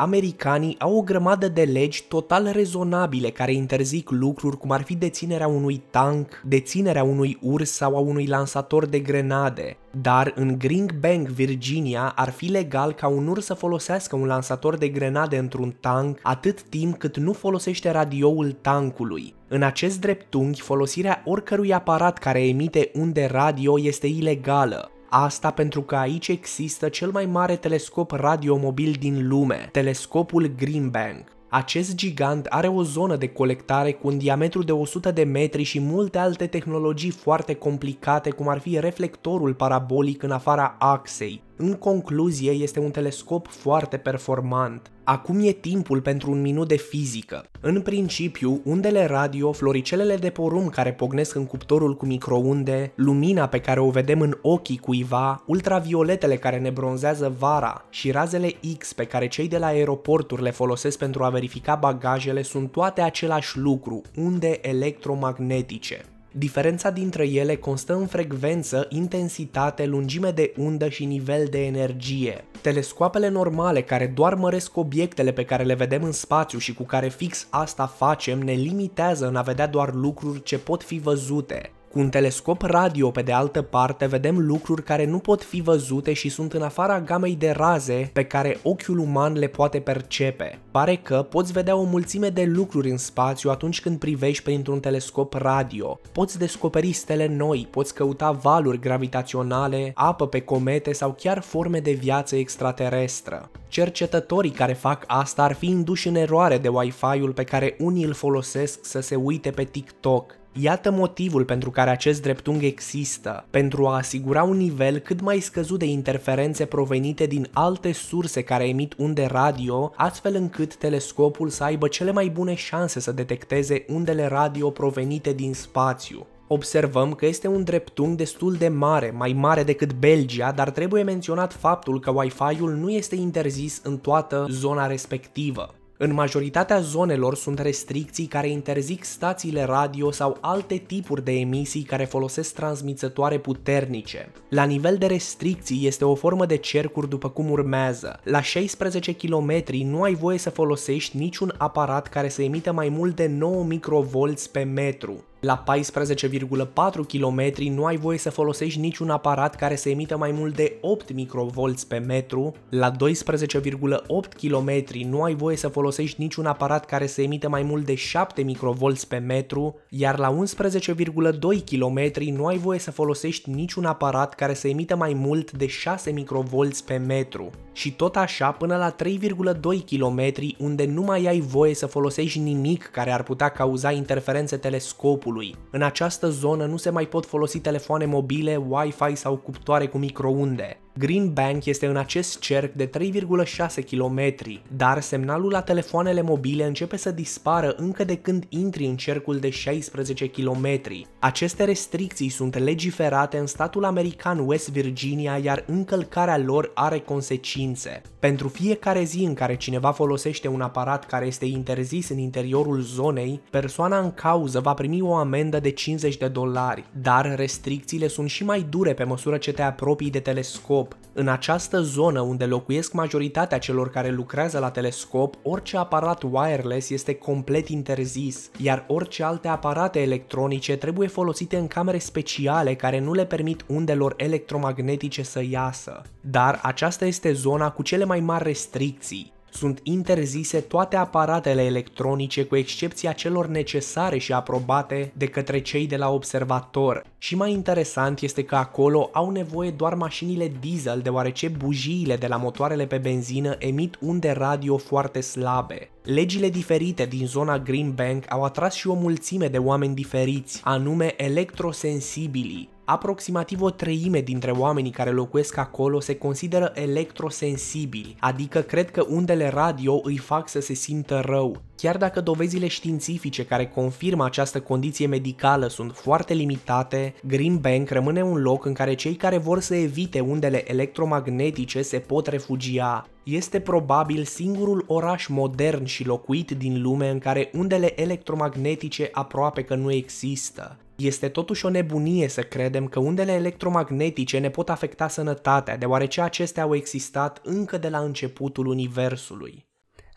americanii au o grămadă de legi total rezonabile care interzic lucruri cum ar fi deținerea unui tank, deținerea unui urs sau a unui lansator de grenade. Dar în Green Bank, Virginia, ar fi legal ca un urs să folosească un lansator de grenade într-un tank atât timp cât nu folosește radioul tankului. În acest dreptunghi, folosirea oricărui aparat care emite unde radio este ilegală. Asta pentru că aici există cel mai mare telescop radiomobil din lume, telescopul Green Bank. Acest gigant are o zonă de colectare cu un diametru de 100 de metri și multe alte tehnologii foarte complicate, cum ar fi reflectorul parabolic în afara axei, în concluzie, este un telescop foarte performant. Acum e timpul pentru un minut de fizică. În principiu, undele radio, floricelele de porum care pognesc în cuptorul cu microunde, lumina pe care o vedem în ochii cuiva, ultravioletele care ne bronzează vara și razele X pe care cei de la aeroporturi le folosesc pentru a verifica bagajele sunt toate același lucru, unde electromagnetice. Diferența dintre ele constă în frecvență, intensitate, lungime de undă și nivel de energie. Telescoapele normale care doar măresc obiectele pe care le vedem în spațiu și cu care fix asta facem ne limitează în a vedea doar lucruri ce pot fi văzute. Cu un telescop radio, pe de altă parte, vedem lucruri care nu pot fi văzute și sunt în afara gamei de raze pe care ochiul uman le poate percepe. Pare că poți vedea o mulțime de lucruri în spațiu atunci când privești printr-un telescop radio. Poți descoperi stele noi, poți căuta valuri gravitaționale, apă pe comete sau chiar forme de viață extraterestră. Cercetătorii care fac asta ar fi induși în eroare de Wi-Fi-ul pe care unii îl folosesc să se uite pe TikTok. Iată motivul pentru care acest dreptung există, pentru a asigura un nivel cât mai scăzut de interferențe provenite din alte surse care emit unde radio, astfel încât telescopul să aibă cele mai bune șanse să detecteze undele radio provenite din spațiu observăm că este un dreptunghi destul de mare, mai mare decât Belgia, dar trebuie menționat faptul că Wi-Fi-ul nu este interzis în toată zona respectivă. În majoritatea zonelor sunt restricții care interzic stațiile radio sau alte tipuri de emisii care folosesc transmițătoare puternice. La nivel de restricții este o formă de cercuri după cum urmează. La 16 km nu ai voie să folosești niciun aparat care să emită mai mult de 9 microvolți pe metru. La 14,4 km nu ai voie să folosești niciun aparat care să emită mai mult de 8 microvolți pe metru, la 12,8 km nu ai voie să folosești niciun aparat care să emită mai mult de 7 microvolți pe metru, iar la 11,2 km nu ai voie să folosești niciun aparat care să emită mai mult de 6 microvolți pe metru și tot așa până la 3,2 km unde nu mai ai voie să folosești nimic care ar putea cauza interferențe telescopului. În această zonă nu se mai pot folosi telefoane mobile, Wi-Fi sau cuptoare cu microunde. Green Bank este în acest cerc de 3,6 km, dar semnalul la telefoanele mobile începe să dispară încă de când intri în cercul de 16 km. Aceste restricții sunt legiferate în statul american West Virginia, iar încălcarea lor are consecințe. Pentru fiecare zi în care cineva folosește un aparat care este interzis în interiorul zonei, persoana în cauză va primi o amendă de 50 de dolari, dar restricțiile sunt și mai dure pe măsură ce te apropii de telescop telescop. În această zonă unde locuiesc majoritatea celor care lucrează la telescop, orice aparat wireless este complet interzis, iar orice alte aparate electronice trebuie folosite în camere speciale care nu le permit undelor electromagnetice să iasă. Dar aceasta este zona cu cele mai mari restricții. Sunt interzise toate aparatele electronice cu excepția celor necesare și aprobate de către cei de la observator. Și mai interesant este că acolo au nevoie doar mașinile diesel deoarece bujiile de la motoarele pe benzină emit unde radio foarte slabe. Legile diferite din zona Green Bank au atras și o mulțime de oameni diferiți, anume electrosensibili, Aproximativ o treime dintre oamenii care locuiesc acolo se consideră electrosensibili, adică cred că undele radio îi fac să se simtă rău. Chiar dacă dovezile științifice care confirmă această condiție medicală sunt foarte limitate, Green Bank rămâne un loc în care cei care vor să evite undele electromagnetice se pot refugia. Este probabil singurul oraș modern și locuit din lume în care undele electromagnetice aproape că nu există. Este totuși o nebunie să credem că undele electromagnetice ne pot afecta sănătatea, deoarece acestea au existat încă de la începutul Universului.